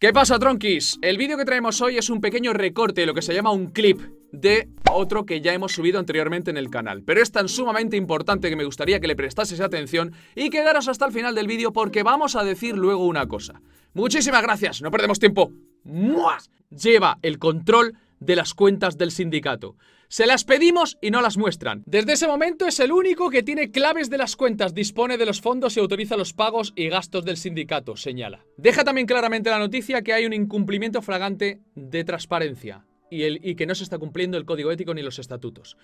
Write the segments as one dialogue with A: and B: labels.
A: ¿Qué pasa, tronquis? El vídeo que traemos hoy es un pequeño recorte, de lo que se llama un clip de otro que ya hemos subido anteriormente en el canal. Pero es tan sumamente importante que me gustaría que le prestases atención y quedaros hasta el final del vídeo porque vamos a decir luego una cosa. Muchísimas gracias, no perdemos tiempo. ¡Muah! Lleva el control de las cuentas del sindicato. Se las pedimos y no las muestran. Desde ese momento es el único que tiene claves de las cuentas, dispone de los fondos y autoriza los pagos y gastos del sindicato, señala. Deja también claramente la noticia que hay un incumplimiento fragante de transparencia y, el, y que no se está cumpliendo el código ético ni los estatutos.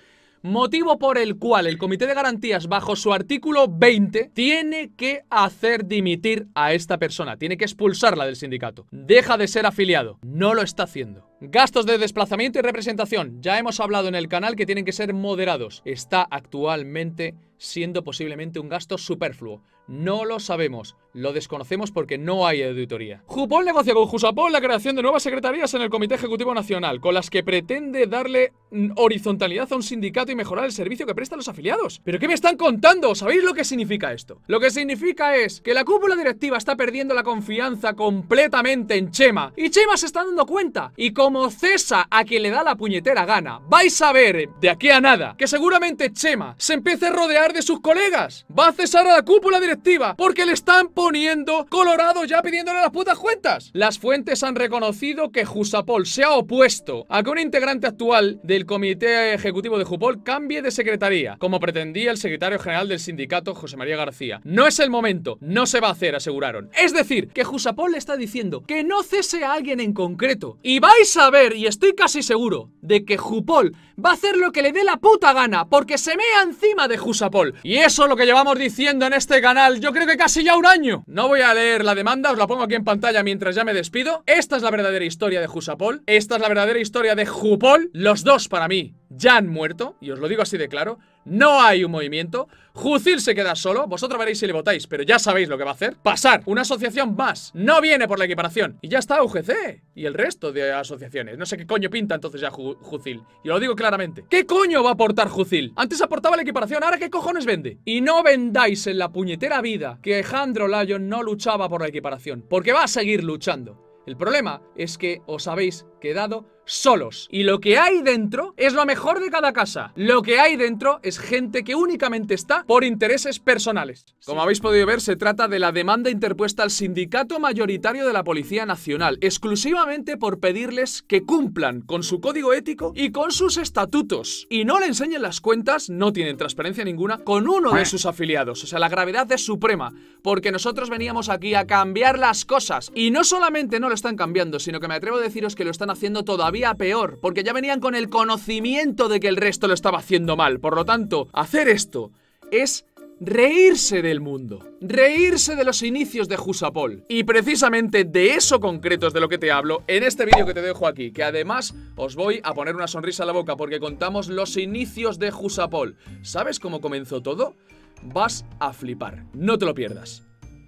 A: Motivo por el cual el Comité de Garantías, bajo su artículo 20, tiene que hacer dimitir a esta persona, tiene que expulsarla del sindicato. Deja de ser afiliado. No lo está haciendo. Gastos de desplazamiento y representación. Ya hemos hablado en el canal que tienen que ser moderados. Está actualmente siendo posiblemente un gasto superfluo. No lo sabemos, lo desconocemos porque no hay auditoría. Jupol negocia con Jusapol la creación de nuevas secretarías en el Comité Ejecutivo Nacional, con las que pretende darle horizontalidad a un sindicato y mejorar el servicio que prestan los afiliados. ¿Pero qué me están contando? ¿Sabéis lo que significa esto? Lo que significa es que la cúpula directiva está perdiendo la confianza completamente en Chema, y Chema se está dando cuenta, y como cesa a quien le da la puñetera gana. Vais a ver, de aquí a nada, que seguramente Chema se empiece a rodear de sus colegas. Va a cesar a la cúpula directiva porque le están poniendo colorado ya pidiéndole las putas cuentas. Las fuentes han reconocido que Jusapol se ha opuesto a que un integrante actual del comité ejecutivo de Jupol cambie de secretaría, como pretendía el secretario general del sindicato José María García. No es el momento, no se va a hacer, aseguraron. Es decir, que Jusapol le está diciendo que no cese a alguien en concreto y vais a ver y estoy casi seguro, de que Jupol va a hacer lo que le dé la puta gana, porque se mea encima de Jusapol. Y eso es lo que llevamos diciendo en este canal, yo creo que casi ya un año. No voy a leer la demanda, os la pongo aquí en pantalla mientras ya me despido. Esta es la verdadera historia de Jusapol, esta es la verdadera historia de Jupol, los dos para mí ya han muerto, y os lo digo así de claro, no hay un movimiento, Jucil se queda solo, vosotros veréis si le votáis, pero ya sabéis lo que va a hacer, pasar, una asociación más, no viene por la equiparación, y ya está UGC, y el resto de asociaciones, no sé qué coño pinta entonces ya Juzil. Jucil, y lo digo claramente, ¿qué coño va a aportar Jucil? Antes aportaba la equiparación, ahora qué cojones vende, y no vendáis en la puñetera vida que Alejandro Lyon no luchaba por la equiparación, porque va a seguir luchando. El problema es que os habéis quedado solos. Y lo que hay dentro es lo mejor de cada casa. Lo que hay dentro es gente que únicamente está por intereses personales. Como habéis podido ver, se trata de la demanda interpuesta al sindicato mayoritario de la Policía Nacional, exclusivamente por pedirles que cumplan con su código ético y con sus estatutos. Y no le enseñen las cuentas, no tienen transparencia ninguna, con uno de sus afiliados. O sea, la gravedad es suprema, porque nosotros veníamos aquí a cambiar las cosas. Y no solamente no lo están cambiando, sino que me atrevo a deciros que lo están haciendo todavía peor, porque ya venían con el conocimiento de que el resto lo estaba haciendo mal. Por lo tanto, hacer esto es reírse del mundo, reírse de los inicios de Jusapol Y precisamente de eso concretos de lo que te hablo en este vídeo que te dejo aquí, que además os voy a poner una sonrisa a la boca porque contamos los inicios de Jusapol ¿Sabes cómo comenzó todo? Vas a flipar, no te lo pierdas.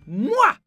A: ¡Mua!